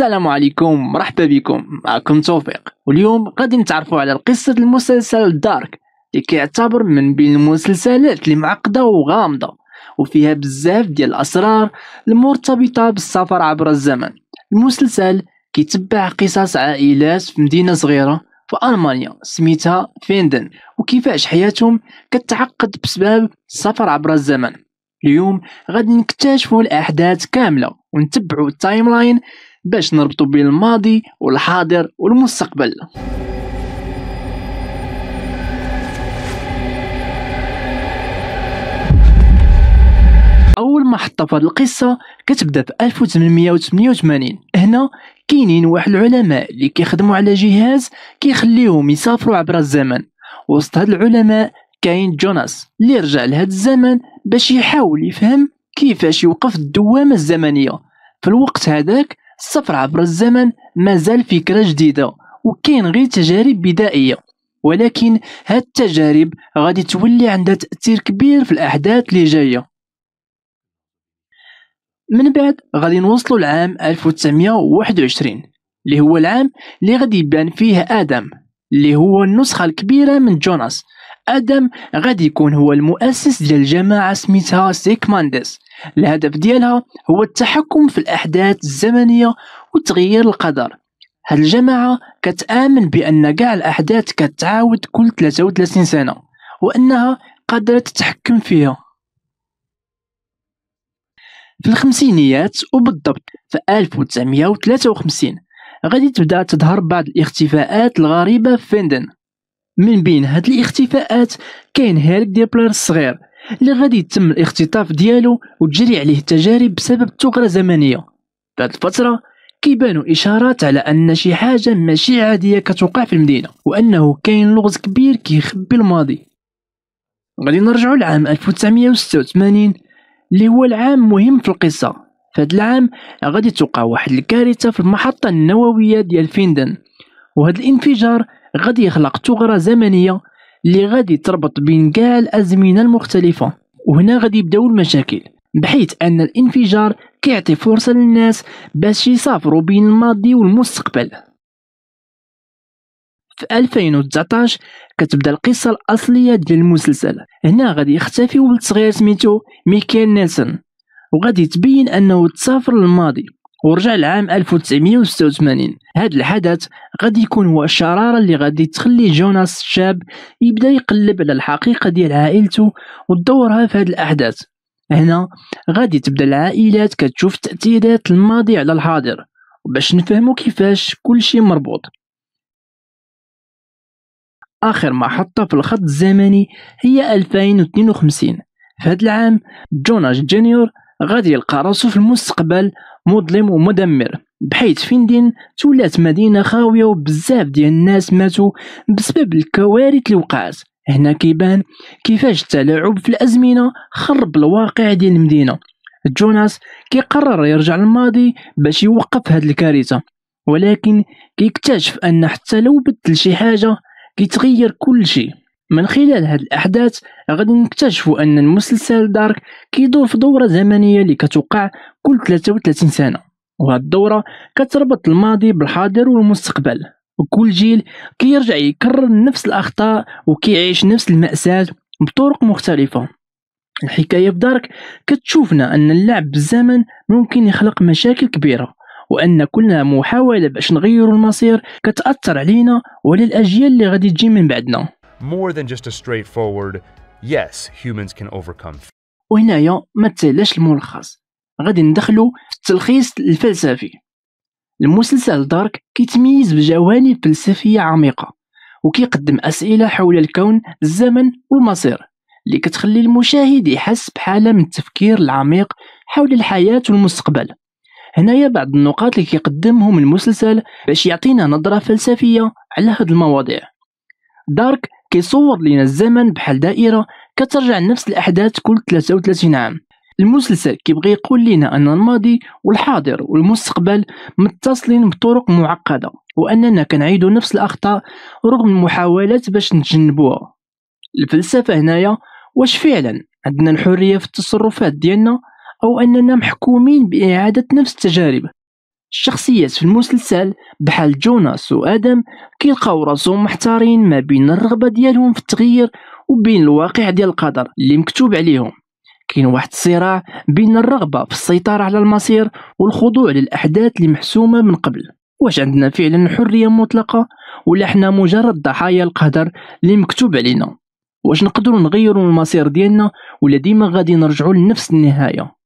السلام عليكم مرحبا بكم معكم توفيق واليوم غادي نتعرفوا على قصة المسلسل دارك اللي كيعتبر من بين المسلسلات اللي معقدة وغامضة وفيها بزاف ديال الأسرار المرتبطة بالسفر عبر الزمن المسلسل كيتبع قصص عائلات في مدينة صغيرة في ألمانيا سميتها فيندن وكيفاش حياتهم كتعقد بسبب السفر عبر الزمن اليوم غادي نكتشفوا الأحداث كاملة ونتبعوا التايم لاين باش نربطوا بين الماضي والحاضر والمستقبل اول محطه في هذه القصه كتبدا في 1888 هنا كاينين واحد العلماء اللي كيخدموا على جهاز كيخليهم يسافروا عبر الزمن وسط هاد العلماء كاين جوناس اللي رجع لهاد الزمن باش يحاول يفهم كيفاش يوقف الدوامه الزمنيه في الوقت هذاك السفر عبر الزمن مازال فكرة جديدة وكاين غير تجارب بدائية ولكن هاد التجارب غادي تولي عندها تأثير كبير في الأحداث اللي جاية من بعد غادي نوصلوا لعام 1921 اللي هو العام اللي غادي يبان فيه آدم اللي هو النسخة الكبيرة من جوناس آدم غادي يكون هو المؤسس ديال جماعة سميتها سيكمانديس الهدف ديالها هو التحكم في الأحداث الزمنية وتغيير القدر هاد الجماعة كتآمن بأن كاع الأحداث كتعاود كل 33 سنة وأنها قادرة تتحكم فيها في الخمسينيات وبالضبط في 1953 غادي تبدا تظهر بعض الاختفاءات الغريبة في فندن من بين هاد الاختفاءات كاين هيرك ديبلر الصغير اللي غادي يتم الاختطاف ديالو وتجري عليه التجارب بسبب ثغرة زمنية بعد الفترة كيبانو إشارات على أن شي حاجة ماشي عادية كتوقع في المدينة وأنه كاين لغز كبير كيخبي الماضي غادي نرجعو لعام 1986 اللي هو العام مهم في القصة فهاد العام غادي توقع واحد الكارثة في المحطة النووية ديال فيندن وهذا الانفجار غادي يخلق ثغرة زمنية اللي غادي تربط بين كاع الازمنه المختلفه وهنا غادي يبداو المشاكل بحيث ان الانفجار كيعطي فرصه للناس باش يسافروا بين الماضي والمستقبل في 2019 كتبدا القصة الأصلية ديال المسلسل هنا غادي يختفي ولد صغير سميتو ميكيل نيلسون وغادي تبين أنه تسافر للماضي ورجع لعام 1986 هذا الحدث غادي يكون هو الشرارة اللي غادي تخلي جوناس الشاب يبدا يقلب على الحقيقة ديال عائلته ودورها في هذه الأحداث هنا غادي تبدا العائلات كتشوف تأثيرات الماضي على الحاضر باش نفهمو كيفاش كل شيء مربوط آخر محطة في الخط الزمني هي 2052 في هذا العام جوناس جونيور غادي يلقى راسو في المستقبل مظلم ومدمر بحيث دين تولات مدينة خاوية وبزاف ديال الناس ماتوا بسبب الكوارث اللي وقعت هنا كيبان كيفاش التلاعب في الأزمنة خرب الواقع ديال المدينة جوناس كيقرر يرجع للماضي باش يوقف هاد الكارثة ولكن كيكتشف أن حتى لو بدل شي حاجة كيتغير كل شيء من خلال هذه الأحداث غادي نكتشفوا أن المسلسل دارك كيدور في دورة زمنية اللي كتوقع كل 33 سنة وهذه الدورة كتربط الماضي بالحاضر والمستقبل وكل جيل كيرجع يكرر نفس الأخطاء وكيعيش نفس المأساة بطرق مختلفة الحكاية في دارك كتشوفنا أن اللعب بالزمن ممكن يخلق مشاكل كبيرة وأن كل محاولة باش نغيروا المصير كتأثر علينا وعلى الأجيال اللي غادي تجي من بعدنا more than just a straightforward yes humans can overcome وهنايا ما تسالاش الملخص غادي ندخلو في التلخيص الفلسفي المسلسل دارك كيتميز بجوانب فلسفية عميقة وكيقدم أسئلة حول الكون الزمن والمصير اللي كتخلي المشاهد يحس بحالة من التفكير العميق حول الحياة والمستقبل هنايا بعض النقاط اللي كيقدمهم المسلسل باش يعطينا نظرة فلسفية على هاد المواضيع دارك كيصور لينا الزمن بحال دائرة كترجع لنفس الأحداث كل 33 عام المسلسل كيبغي يقول لنا أن الماضي والحاضر والمستقبل متصلين بطرق معقدة وأننا كنعيدوا نفس الأخطاء رغم المحاولات باش نتجنبوها الفلسفة هنايا واش فعلا عندنا الحرية في التصرفات ديالنا أو أننا محكومين بإعادة نفس التجارب الشخصيات في المسلسل بحال جوناس وآدم كيلقاو راسهم محتارين ما بين الرغبة ديالهم في التغيير وبين الواقع ديال القدر اللي مكتوب عليهم كاين واحد الصراع بين الرغبة في السيطرة على المصير والخضوع للأحداث اللي محسومة من قبل واش عندنا فعلا حرية مطلقة ولا حنا مجرد ضحايا القدر اللي مكتوب علينا واش نقدروا نغيروا المصير ديالنا ولا ديما غادي نرجعوا لنفس النهايه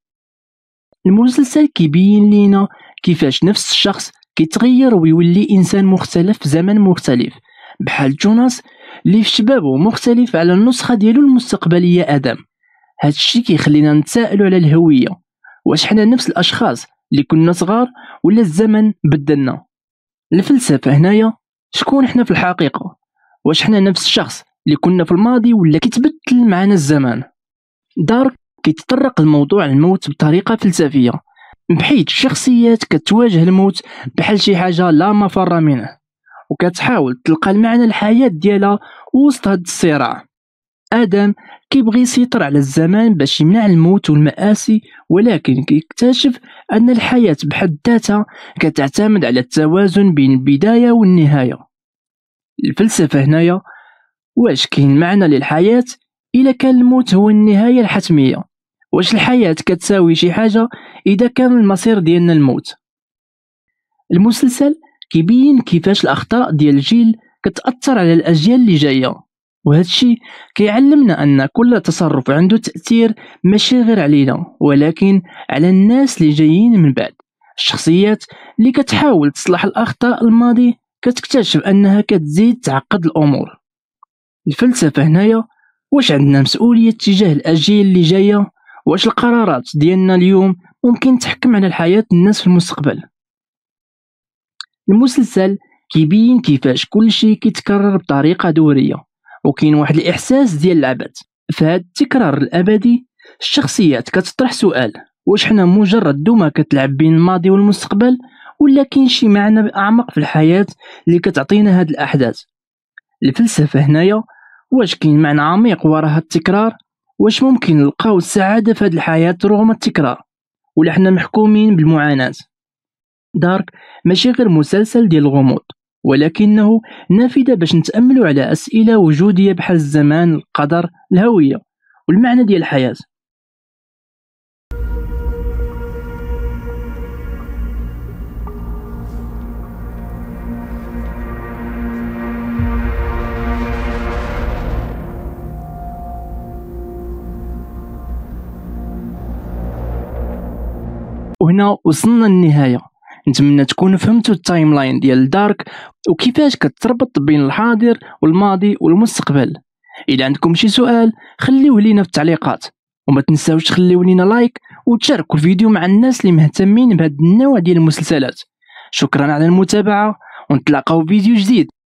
المسلسل كيبين لينا كيفاش نفس الشخص كيتغير ويولي انسان مختلف في زمن مختلف بحال جوناس اللي في شبابه مختلف على النسخه ديالو المستقبليه ادم الشيء كيخلينا نتسائلوا على الهويه واش حنا نفس الاشخاص اللي كنا صغار ولا الزمن بدلنا الفلسفه هنايا شكون حنا في الحقيقه واش حنا نفس الشخص اللي كنا في الماضي ولا كيتبدل معنا الزمان دارك كيتطرق الموضوع الموت بطريقة فلسفية بحيث الشخصيات كتواجه الموت بحال شي حاجة لا مفر منه وكتحاول تلقى المعنى الحياة ديالها وسط هاد الصراع آدم كيبغي يسيطر على الزمان باش يمنع الموت والمآسي ولكن كيكتشف أن الحياة بحد ذاتها كتعتمد على التوازن بين البداية والنهاية الفلسفة هنايا واش كاين معنى للحياة إلا كان الموت هو النهاية الحتمية واش الحياة كتساوي شي حاجة إذا كان المصير ديالنا الموت المسلسل كيبين كيفاش الأخطاء ديال الجيل كتأثر على الأجيال اللي جاية وهذا الشيء كيعلمنا أن كل تصرف عنده تأثير ماشي غير علينا ولكن على الناس اللي جايين من بعد الشخصيات اللي كتحاول تصلح الأخطاء الماضي كتكتشف أنها كتزيد تعقد الأمور الفلسفة هنايا واش عندنا مسؤولية تجاه الأجيال اللي جاية واش القرارات ديالنا اليوم ممكن تحكم على حياة الناس في المستقبل المسلسل كيبين كيفاش كل شيء كيتكرر بطريقة دورية وكاين واحد الإحساس ديال العبث فهاد التكرار الأبدي الشخصيات كتطرح سؤال واش حنا مجرد دوما كتلعب بين الماضي والمستقبل ولا كاين شي معنى أعمق في الحياة اللي كتعطينا هاد الأحداث الفلسفة هنايا واش كاين معنى عميق وراء هاد التكرار واش ممكن نلقاو السعادة في هاد الحياة رغم التكرار ولا حنا محكومين بالمعاناة دارك ماشي غير مسلسل ديال الغموض ولكنه نافذة باش نتأملوا على أسئلة وجودية بحال الزمان القدر الهوية والمعنى ديال الحياة وهنا وصلنا للنهايه نتمنى تكونوا فهمتوا التايم لاين ديال الدارك وكيفاش كتربط بين الحاضر والماضي والمستقبل اذا عندكم شي سؤال خليوه لينا في التعليقات وما تنساوش تخليو لينا لايك وتشاركوا الفيديو مع الناس اللي مهتمين بهذا النوع ديال المسلسلات شكرا على المتابعه ونتلاقاو فيديو جديد